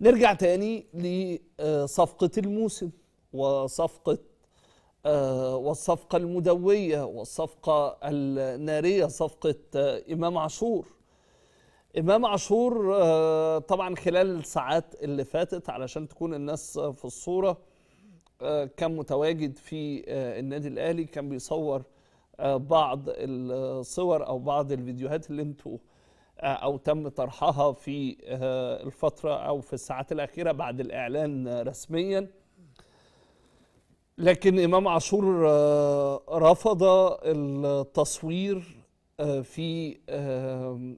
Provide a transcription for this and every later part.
نرجع تاني لصفقة آه، الموسم وصفقة آه، والصفقة المدوية والصفقة النارية صفقة آه، إمام عاشور إمام عاشور طبعا خلال الساعات اللي فاتت علشان تكون الناس في الصورة كان متواجد في النادي الأهلي كان بيصور بعض الصور أو بعض الفيديوهات اللي انتوا آه، او تم طرحها في آه، الفتره او في الساعات الاخيره بعد الاعلان رسميا لكن امام عاشور آه، رفض التصوير في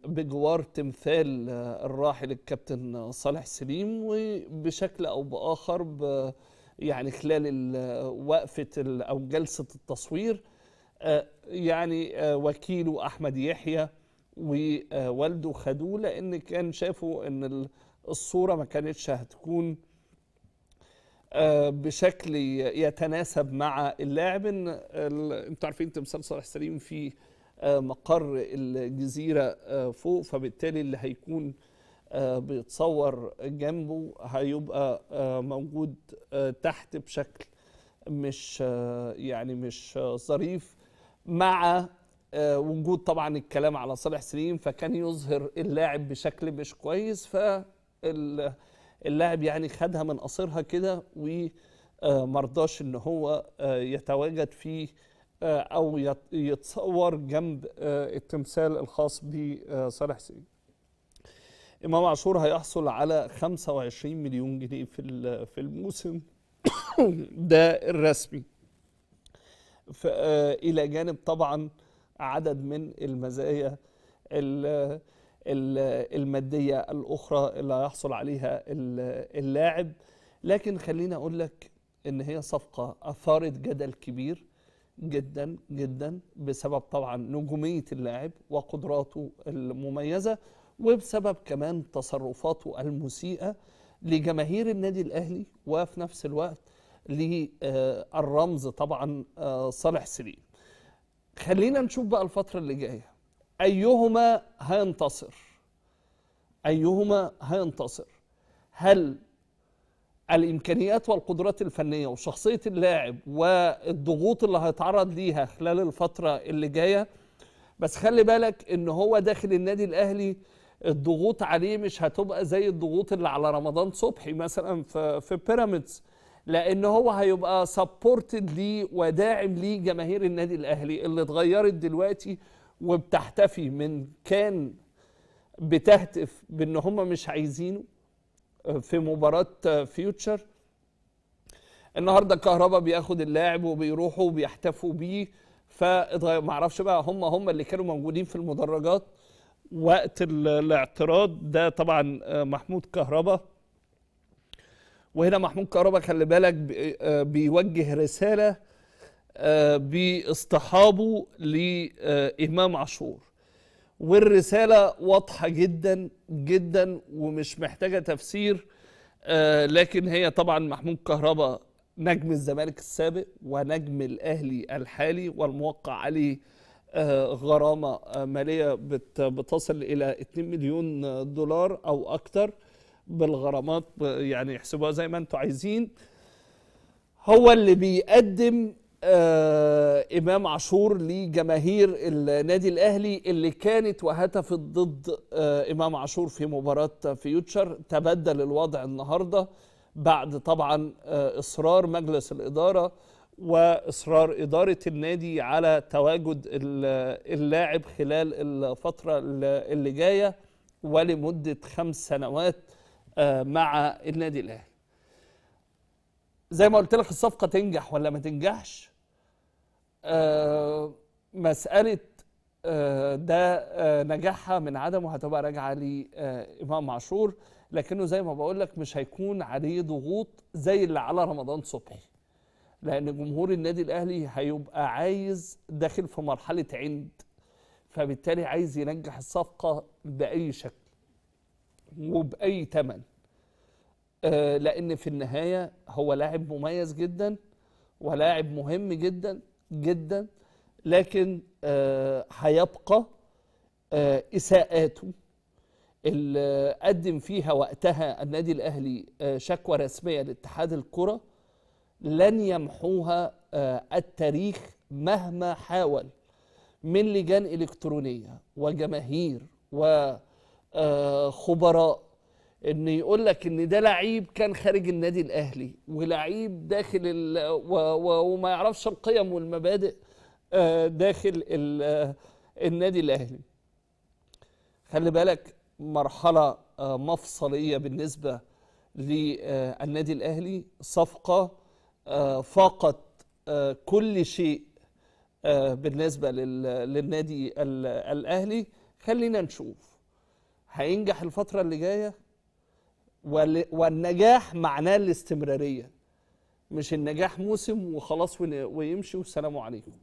بجوار تمثال الراحل الكابتن صالح سليم وبشكل او باخر يعني خلال وقفه او جلسه التصوير يعني وكيله احمد يحيى ووالده خدوه لان كان شافوا ان الصوره ما كانتش هتكون آه، بشكل يتناسب مع اللاعب ان انتوا عارفين تمثال صالح سليم في آه، مقر الجزيره آه، فوق فبالتالي اللي هيكون بيتصور جنبه هيبقى موجود تحت بشكل مش يعني مش ظريف مع آه، وجود طبعا الكلام على صالح سليم فكان يظهر اللاعب بشكل مش كويس فاللاعب يعني خدها من قصيرها كده ومرضاش آه، ان هو آه، يتواجد في او يتصور جنب التمثال الخاص بصالح سليم امام عاشور هيحصل على 25 مليون جنيه في في الموسم ده الرسمي الى جانب طبعا عدد من المزايا المادية الأخرى اللي هيحصل عليها اللاعب لكن خليني أقول لك إن هي صفقة أثارت جدل كبير جدا جدا بسبب طبعا نجومية اللاعب وقدراته المميزة وبسبب كمان تصرفاته المسيئة لجماهير النادي الأهلي وفي نفس الوقت للرمز آه، طبعا آه، صالح سليم خلينا نشوف بقى الفترة اللي جاية أيهما هينتصر أيهما هينتصر هل الامكانيات والقدرات الفنيه وشخصيه اللاعب والضغوط اللي هيتعرض ليها خلال الفتره اللي جايه بس خلي بالك ان هو داخل النادي الاهلي الضغوط عليه مش هتبقى زي الضغوط اللي على رمضان صبحي مثلا في في بيراميدز لان هو هيبقى سبورتد ليه وداعم ليه جماهير النادي الاهلي اللي اتغيرت دلوقتي وبتحتفي من كان بتهتف بان هم مش عايزينه آه، في مباراه فيوتشر آه، النهارده الكهرباء بياخد اللاعب وبيروحوا وبيحتفوا بيه اعرفش بقى هم هم اللي كانوا موجودين في المدرجات وقت الاعتراض ده طبعا آه، محمود كهربا وهنا محمود كهربا خلي بالك آه، بيوجه رساله آه، باصطحابه لامام عاشور والرساله واضحه جدا جدا ومش محتاجه تفسير آه، لكن هي طبعا محمود كهربا نجم الزمالك السابق ونجم الاهلي الحالي والموقع عليه غرامه ماليه بتصل الى 2 مليون دولار او اكثر بالغرامات يعني احسبوها زي ما انتم عايزين هو اللي بيقدم آه امام عاشور لجماهير النادي الاهلي اللي كانت وهتفت ضد آه امام عاشور في مباراه فيوتشر تبدل الوضع النهارده بعد طبعا آه اصرار مجلس الاداره واصرار اداره النادي على تواجد اللاعب خلال الفتره اللي جايه ولمده خمس سنوات آه، مع النادي الاهلي زي ما قلت لك الصفقه تنجح ولا ما تنجحش آه، مساله آه، ده نجاحها من عدمه هتبقى راجعه لامام عاشور لكنه زي ما بقول لك مش هيكون عليه ضغوط زي اللي على رمضان صبحي لان جمهور النادي الاهلي هيبقى عايز داخل في مرحله عند فبالتالي عايز ينجح الصفقه باي شكل وبأي تمن آه لأن في النهاية هو لاعب مميز جدا ولاعب مهم جدا جدا لكن آه، هيبقى آه إساءاته اللي قدم فيها وقتها النادي الأهلي آه، شكوى رسمية لاتحاد الكرة لن يمحوها آه، التاريخ مهما حاول من لجان إلكترونية وجماهير و آه، خبراء ان يقول لك ان ده لعيب كان خارج النادي الاهلي ولعيب داخل ال و و وما يعرفش القيم والمبادئ آه، داخل آه، النادي الاهلي خلي بالك مرحله مفصليه بالنسبه للنادي الاهلي صفقه فاقت كل شيء بالنسبه للنادي الاهلي خلينا نشوف هينجح الفترة اللي جاية والنجاح معناه الاستمرارية مش النجاح موسم وخلاص ويمشي والسلام عليكم